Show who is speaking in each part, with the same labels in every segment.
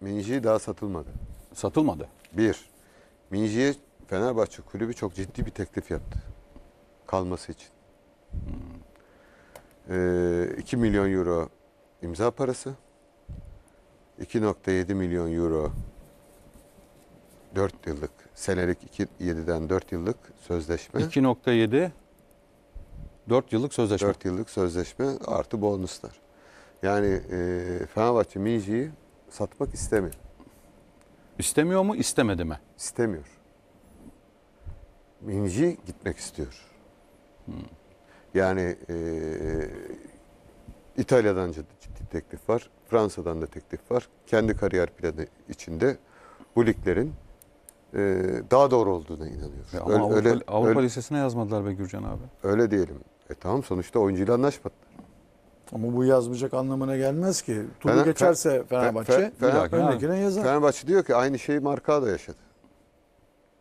Speaker 1: Minji daha satılmadı. Satılmadı. Bir, Minciye Fenerbahçe kulübü çok ciddi bir teklif yaptı. Kalması için. Hmm. Ee, 2 milyon euro imza parası. 2.7 milyon euro 4 yıllık senelik 7'den 4 yıllık sözleşme. 2.7 4 yıllık sözleşme. 4 yıllık sözleşme artı bonuslar. Yani e, Fenerbahçe Minciyi satmak istemiyor. İstemiyor mu istemedi mi? İstemiyor. Minci gitmek istiyor. Hmm. Yani e, e İtalya'dan ciddi, teklif var. Fransa'dan da teklif var. Kendi kariyer planı içinde bu liglerin e, daha doğru olduğuna inanıyoruz. E, ama öyle, Avrupa, öyle, Avrupa öyle, Lisesi'ne yazmadılar be Gürcan abi. Öyle diyelim. E tamam sonuçta oyuncuyla anlaşmadılar.
Speaker 2: Ama bu yazmayacak anlamına gelmez ki. Turu Fener, geçerse Fe, Fenerbahçe Fe, Fe, Fener,
Speaker 1: yazar. Fenerbahçe diyor ki aynı şeyi Marka da yaşadı.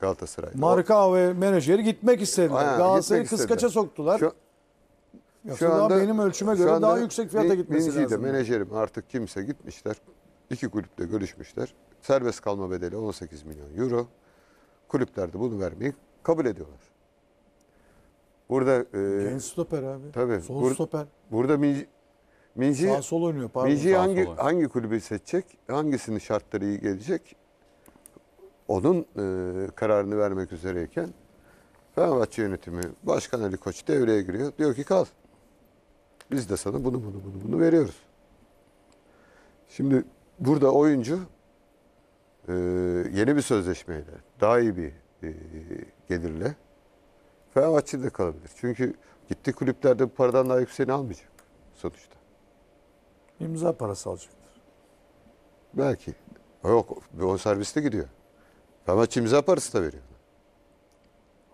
Speaker 1: Galatasaray.
Speaker 2: Marka ve
Speaker 1: menajeri gitmek istediler. Galatasaray'ı kıskaça
Speaker 2: soktular. Şu, şu anda, benim ölçüme göre daha yüksek fiyata gitmesi lazım. De, menajerim
Speaker 1: artık kimse gitmişler. İki kulüple görüşmüşler. Serbest kalma bedeli 18 milyon euro. Kulüplerde bunu vermeyi kabul ediyorlar. Burada e, genç stoper abi. Tabii. Sol bur, stoper. Burada Minci, Sağ sol oynuyor pardon. Minci hangi, sol hangi kulübü seçecek? Hangisinin şartları iyi gelecek? Onun e, kararını vermek üzereyken Fenerbahçe yönetimi Başkan Ali Koç devreye giriyor. Diyor ki kal. Biz de sana bunu bunu bunu bunu veriyoruz. Şimdi burada oyuncu e, yeni bir sözleşmeyle daha iyi bir e, gelirle Fenerbahçe'de kalabilir. Çünkü gitti kulüplerde bu paradan daha yükseğini almayacak sonuçta imza parası alacaktır. Belki. Yok o serviste gidiyor. Fenerbahçe imza parası da veriyor.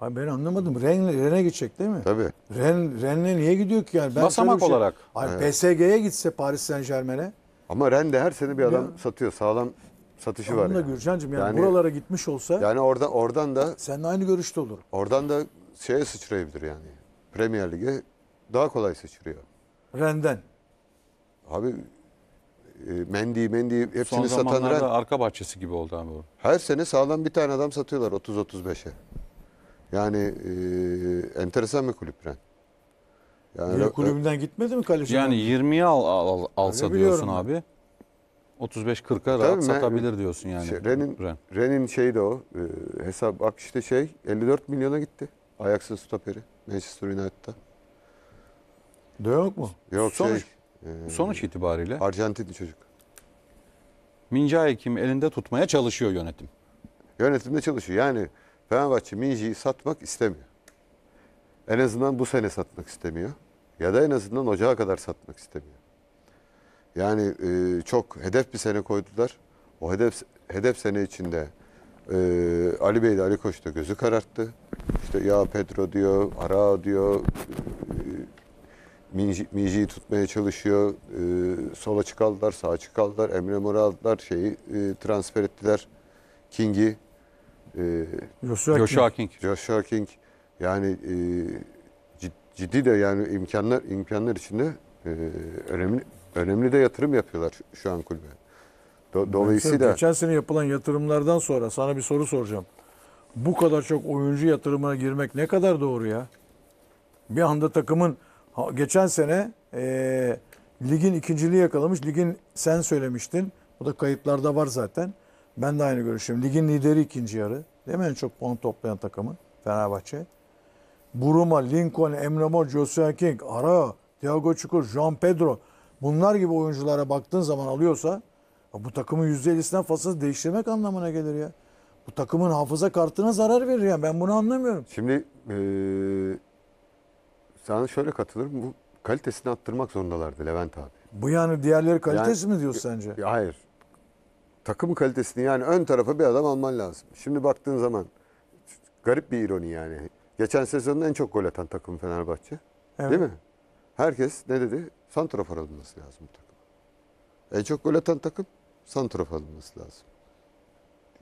Speaker 2: Hayır ben anlamadım. Ren, Ren'e gidecek değil mi? Tabii. Ren, Ren'e niye gidiyor ki? Yani ben Basamak şey, olarak. Hayır, evet. PSG'ye gitse Paris Saint Germain'e.
Speaker 1: Ama Ren de her sene bir adam ya. satıyor. Sağlam satışı Anladım var. Anladım
Speaker 2: yani. Gürcan'cığım yani, yani buralara gitmiş olsa.
Speaker 1: Yani orada oradan da. Seninle aynı görüşte olur. Oradan da şeye sıçrayabilir yani. Premier Lig'e daha kolay sıçrıyor. Ren'den. Abi e, mendi Mendy hepsini Son zamanlarda satanlara arka bahçesi gibi oldu abi o. her sene sağlam bir tane adam satıyorlar 30-35'e. Yani e, enteresan bir kulüp Ren. Yani Niye kulübünden gitmedi mi Kalüşen? Yani 20'ye al, al- alsa diyorsun biliyorum abi. 35-40'a rahat ben- satabilir diyorsun yani. Şey, Ren'in Ren. Ren'in şeyi de o. e, hesap bak işte şey 54 milyona gitti. Ajax'ın stoperi Manchester United'ta. De yok mu? Yok Sonuç şey Sonuç itibariyle Arjantinli çocuk. Mincay kim elinde tutmaya çalışıyor yönetim. Yönetimde çalışıyor. Yani Fenerbahçe Minji'yi satmak istemiyor. En azından bu sene satmak istemiyor. Ya da en azından ocağa kadar satmak istemiyor. Yani e, çok hedef bir sene koydular. O hedef hedef sene içinde e, Ali Bey de Ali Koç da gözü kararttı. İşte ya Pedro diyor, Ara diyor, Minji, tutmaya çalışıyor. E, ee, sol açık aldılar, sağ Emre Mor'u aldılar. Şeyi e, transfer ettiler. King'i. E, Joshua, Joshua King. King. Joshua King. Yani e, ciddi de yani imkanlar imkanlar içinde e, önemli önemli de yatırım yapıyorlar şu an kulübe. Do, dolayısıyla geçen
Speaker 2: sene yapılan yatırımlardan sonra sana bir soru soracağım. Bu kadar çok oyuncu yatırımına girmek ne kadar doğru ya? Bir anda takımın geçen sene e, ligin ikinciliği yakalamış. Ligin sen söylemiştin. Bu da kayıtlarda var zaten. Ben de aynı görüşüm. Ligin lideri ikinci yarı. Değil mi en çok puan toplayan takımı Fenerbahçe. Buruma, Lincoln, Emre Mor, Joshua King, Ara, Thiago Çukur, Juan Pedro. Bunlar gibi oyunculara baktığın zaman alıyorsa bu takımın %50'sinden fazlası değiştirmek anlamına gelir ya. Bu takımın hafıza kartına zarar verir ya. Ben bunu anlamıyorum.
Speaker 1: Şimdi ee, sana şöyle katılırım. Bu kalitesini arttırmak zorundalardı Levent abi.
Speaker 2: Bu yani diğerleri kalitesi yani, mi diyorsun
Speaker 1: sence? hayır. Takım kalitesini yani ön tarafa bir adam alman lazım. Şimdi baktığın zaman garip bir ironi yani. Geçen sezonun en çok gol atan takım Fenerbahçe. Evet. Değil mi? Herkes ne dedi? Santrafor alınması lazım bu takım. En çok gol atan takım santrafor alınması lazım.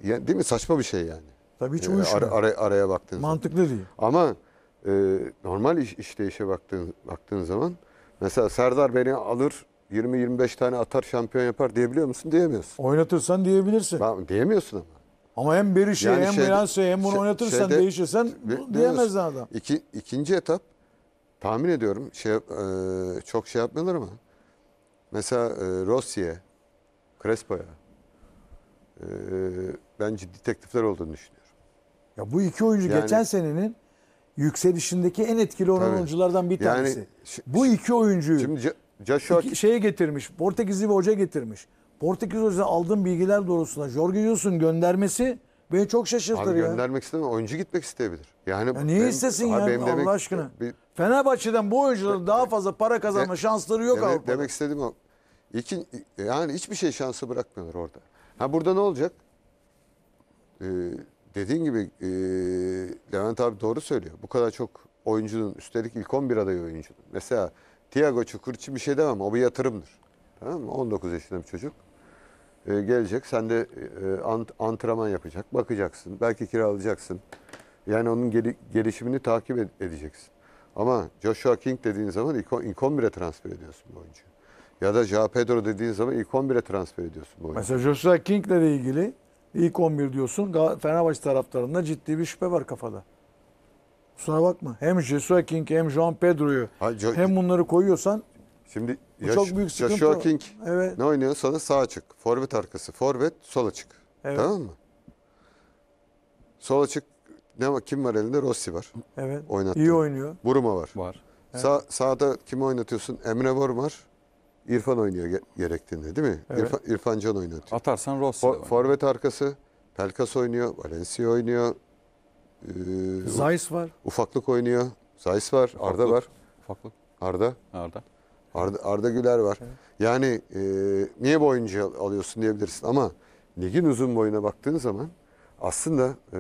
Speaker 1: Yani, değil mi? Saçma bir şey yani. Tabii hiç yani, ee, uyuşmuyor. Ara, ara, araya baktığınız Mantıklı zaman. değil. Ama e, normal iş, işleyişe baktığın, baktığın zaman mesela Serdar beni alır 20-25 tane atar şampiyon yapar diyebiliyor musun? Diyemiyorsun. Oynatırsan diyebilirsin. Ben, diyemiyorsun ama. Ama hem Berişe yani hem Belanso'ya
Speaker 2: hem bunu şey, oynatırsan şeyde,
Speaker 1: değişirsen diyemez adam. İki, ikinci etap tahmin ediyorum şey e, çok şey yapmıyorlar ama mesela e, Rossi'ye, Crespo'ya e, ben ciddi teklifler olduğunu düşünüyorum.
Speaker 2: Ya bu iki oyuncu yani, geçen senenin yükselişindeki en etkili olan oyunculardan bir tanesi. şi- Bu iki oyuncuyu Şimdi Joshua iki- şeye getirmiş. Portekizli bir hoca getirmiş. Portekiz hocadan aldığım bilgiler doğrusuna, Jorge Jesus'un göndermesi beni çok şaşırtır abi ya.
Speaker 1: göndermek istemiyor, Oyuncu gitmek isteyebilir. Yani Ya niye benim- istesin Abi ya benim Allah aşkına? bir- Fenerbahçe'den bu oyuncuların daha fazla para kazanma şansları yok Demek, Avrupa'da. demek istediğim o. İki, yani hiçbir şey şansı bırakmıyorlar orada. Ha burada ne olacak? Ee, dediğin gibi e, Levent abi doğru söylüyor. Bu kadar çok oyuncunun üstelik ilk 11 adayı oyuncunun. Mesela Thiago Çukur için bir şey demem. O bir yatırımdır. Tamam mı? 19 yaşında bir çocuk. E, gelecek. Sen de e, ant, antrenman yapacak. Bakacaksın. Belki kiralayacaksın. Yani onun gel gelişimini takip ed edeceksin. Ama Joshua King dediğin zaman ilk, ilk 11'e transfer ediyorsun bu oyuncuyu. Ya da Ja Pedro dediğin zaman ilk 11'e transfer ediyorsun bu oyuncuyu. Mesela Joshua
Speaker 2: King ile ilgili İlk 11 diyorsun. Fenerbahçe taraftarında ciddi bir şüphe var kafada. Kusura bakma. Hem Joshua King hem Juan Pedro'yu hem bunları koyuyorsan
Speaker 1: Şimdi bu yaş, çok büyük sıkıntı. Joshua King evet. ne oynuyor? Sana sağ açık. Forvet arkası. Forvet sol açık. Evet. Tamam mı? Sol açık ne var? Kim var elinde? Rossi var. Evet. Oynattı. İyi oynuyor. Buruma var. Var. Evet. Sağ, sağda kimi oynatıyorsun? Emre Bor var. İrfan oynuyor gerektiğinde değil mi? Evet. İrfan, İrfan Can oynatıyor. Atarsan Rossi For, Forvet arkası Pelkas oynuyor, Valencia oynuyor. Ee, Zayis var. Ufaklık oynuyor. Zayis var, ufaklık, Arda var. Ufaklık. Arda. Arda. Arda, Arda Güler var. Evet. Yani e, niye bu oyuncu alıyorsun diyebilirsin ama ligin uzun boyuna baktığın zaman aslında e,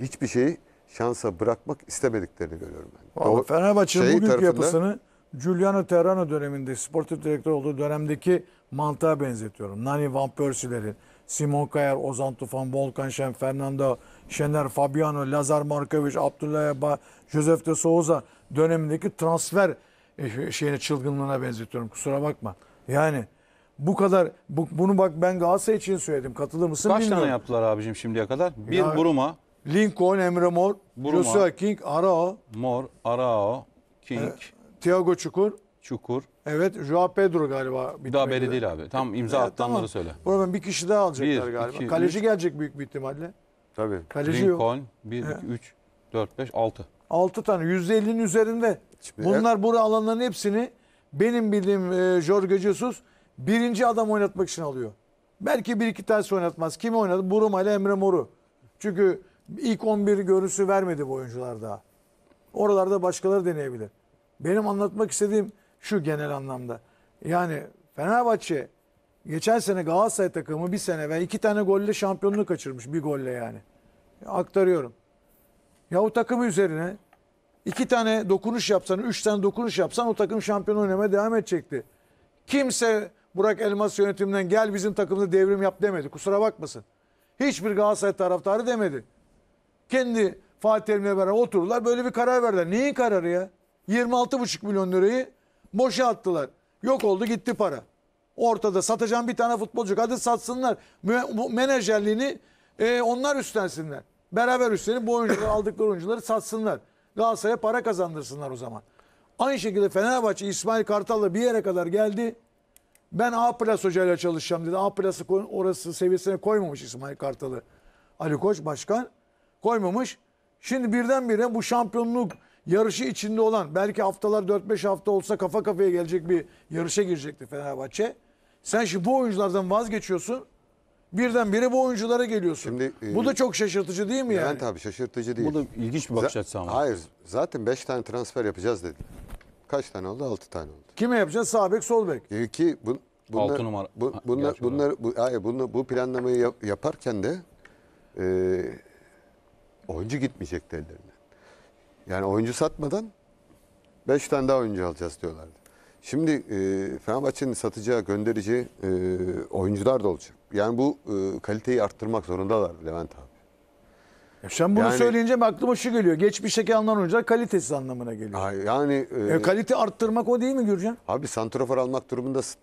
Speaker 1: hiçbir şeyi şansa bırakmak istemediklerini görüyorum ben. Vallahi Fenerbahçe'nin şey bugünkü tarafında, yapısını
Speaker 2: Giuliano Terrano döneminde sportif direktör olduğu dönemdeki mantığa benzetiyorum. Nani Van Persie'lerin, Simon Kayar, Ozan Tufan, Volkan Şen, Fernando Şener, Fabiano, Lazar Markovic, Abdullah Eba, Josef de Souza dönemindeki transfer eh, şeyine çılgınlığına benzetiyorum. Kusura bakma. Yani bu kadar bu, bunu bak ben Galatasaray için söyledim. Katılır mısın Kaç bilmiyorum. tane
Speaker 1: yaptılar abicim şimdiye kadar? Bir ya, Buruma.
Speaker 2: Lincoln, Emre Mor, Joshua King, Arao. Mor,
Speaker 1: Arao, King. E,
Speaker 2: Tiago Çukur. Çukur. Evet, Joao Pedro galiba. daha belli değil abi. Tam imza evet, attanları tamam. söyle. Burada ben bir
Speaker 1: kişi daha alacaklar bir, galiba. Iki, Kaleci üç.
Speaker 2: gelecek büyük bir ihtimalle.
Speaker 1: Tabii. Kaleci Lincoln, yok. 1, 2, 3, 4, 5, 6.
Speaker 2: 6 tane. %50'nin üzerinde. Hiçbir e- Bunlar evet. alanların hepsini benim bildiğim e, Jorge Jesus birinci adam oynatmak için alıyor. Belki bir iki tanesi oynatmaz. Kim oynadı? Buruma ile Emre Mor'u. Çünkü ilk 11 görüntüsü vermedi bu oyuncular daha. Oralarda başkaları deneyebilir. Benim anlatmak istediğim şu genel anlamda. Yani Fenerbahçe geçen sene Galatasaray takımı bir sene ve iki tane golle şampiyonluğu kaçırmış. Bir golle yani. Aktarıyorum. Ya o takımı üzerine iki tane dokunuş yapsan, üç tane dokunuş yapsan o takım şampiyon oynamaya devam edecekti. Kimse Burak Elmas yönetiminden gel bizim takımda devrim yap demedi. Kusura bakmasın. Hiçbir Galatasaray taraftarı demedi. Kendi Fatih Terim'le beraber otururlar böyle bir karar verdiler. Neyin kararı ya? 26,5 milyon lirayı boşa attılar. Yok oldu gitti para. Ortada satacağım bir tane futbolcu. Hadi satsınlar. Menajerliğini e, onlar üstlensinler. Beraber üstlenip bu oyuncuları aldıkları oyuncuları satsınlar. Galatasaray'a para kazandırsınlar o zaman. Aynı şekilde Fenerbahçe İsmail Kartal'la bir yere kadar geldi. Ben A Plus hocayla çalışacağım dedi. A Plus'ı orası seviyesine koymamış İsmail Kartal'ı. Ali Koç başkan koymamış. Şimdi birdenbire bu şampiyonluk yarışı içinde olan belki haftalar 4-5 hafta olsa kafa kafaya gelecek bir yarışa girecekti Fenerbahçe. Sen şimdi bu oyunculardan vazgeçiyorsun. Birdenbire bu oyunculara geliyorsun. Şimdi, e, bu da
Speaker 1: çok şaşırtıcı değil mi yani? Yani tabii şaşırtıcı değil. Bu da ilginç bir bakış açısı ama. Hayır zaten 5 tane transfer yapacağız dedi. Kaç tane oldu? 6 tane oldu. Kime yapacağız? Sağ bek, sol bek. E, ki bu, bunlar, numara. Bu, bunlar, bunlar, bu, hayır, bunu, bu planlamayı yap, yaparken de e, oyuncu gitmeyecekti ellerine. Yani oyuncu satmadan 5 tane daha oyuncu alacağız diyorlardı. Şimdi e, Fenerbahçe'nin satacağı, göndereceği e, oyuncular da olacak. Yani bu e, kaliteyi arttırmak zorundalar Levent abi. Ya e sen bunu Yani- söyleyince
Speaker 2: aklıma şu geliyor. Geçmişteki alınan oyuncular kalitesiz anlamına
Speaker 1: geliyor. Yani e, E, kalite arttırmak o değil mi Gürcan? abi santrofor almak durumundasın.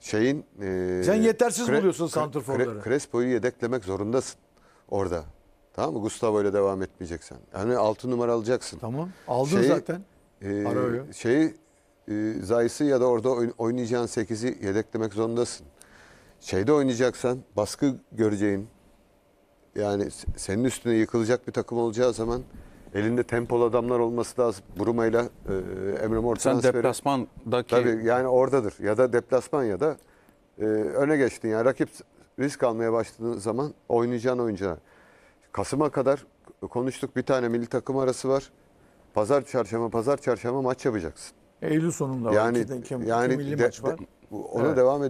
Speaker 1: Şeyin e, Sen yetersiz buluyorsun santraforları. Crespo'yu yedeklemek zorundasın orada. Tamam mı? Gustavo ile devam etmeyeceksen. Yani 6 numara alacaksın. Tamam. Aldın şeyi, zaten. E, Arao'yu. Şeyi e, Zayis'i ya da orada oynayacağın sekizi yedeklemek zorundasın. Şeyde oynayacaksan baskı göreceğin yani senin üstüne yıkılacak bir takım olacağı zaman elinde tempolu adamlar olması lazım. Bruma'yla e, Emre Mor Sen transferi.
Speaker 2: deplasmandaki... Tabii
Speaker 1: yani oradadır. Ya da deplasman ya da e, öne geçtin. Yani rakip risk almaya başladığın zaman oynayacağın oyuncular. Kasım'a kadar konuştuk bir tane milli takım arası var. Pazar çarşamba pazar çarşamba maç yapacaksın. Eylül sonunda var. Yani, yani milli de- maç var. de- onu Evet. devam ediyor.